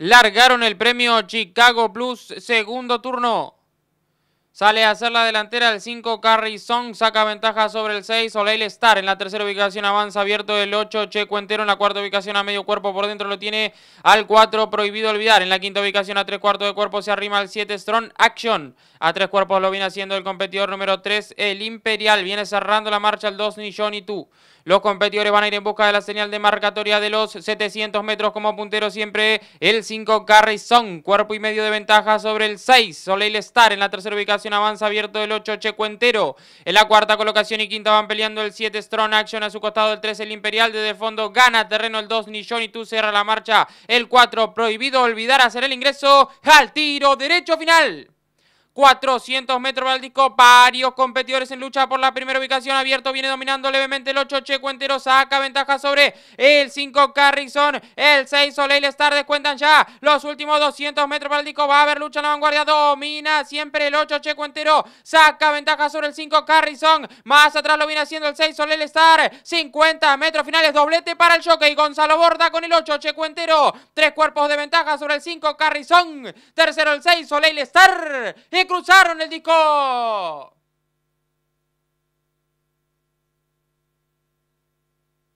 Largaron el premio Chicago Plus segundo turno. Sale a hacer la delantera el 5 Song saca ventaja sobre el 6 Oleil Star. En la tercera ubicación avanza abierto el 8 Checo Entero. En la cuarta ubicación a medio cuerpo por dentro lo tiene al 4 Prohibido Olvidar. En la quinta ubicación a tres cuartos de cuerpo se arrima al 7 Strong Action. A tres cuerpos lo viene haciendo el competidor número 3 el Imperial. Viene cerrando la marcha el 2 Johnny Tu. Los competidores van a ir en busca de la señal de marcatoria de los 700 metros como puntero siempre el 5 Carrizón. Cuerpo y medio de ventaja sobre el 6. Soleil Star en la tercera ubicación avanza abierto el 8 Checuentero. En la cuarta colocación y quinta van peleando el 7 Strong Action. A su costado el 3 el Imperial. Desde el fondo gana terreno el 2 Nishon y tú cierra la marcha. El 4 Prohibido Olvidar hacer el ingreso al tiro derecho final. 400 metros Baldico. varios competidores en lucha por la primera ubicación, abierto viene dominando levemente el 8, Checo Entero saca ventaja sobre el 5 Carrison, el 6 Soleil Star descuentan ya los últimos 200 metros disco. va a haber lucha en la vanguardia, domina siempre el 8, Checo Entero saca ventaja sobre el 5 Carrison, más atrás lo viene haciendo el 6 Soleil Star, 50 metros finales, doblete para el choque y Gonzalo Borda con el 8, Checo Entero. tres cuerpos de ventaja sobre el 5 Carrison, tercero el 6 Soleil Star y cruzaron el disco.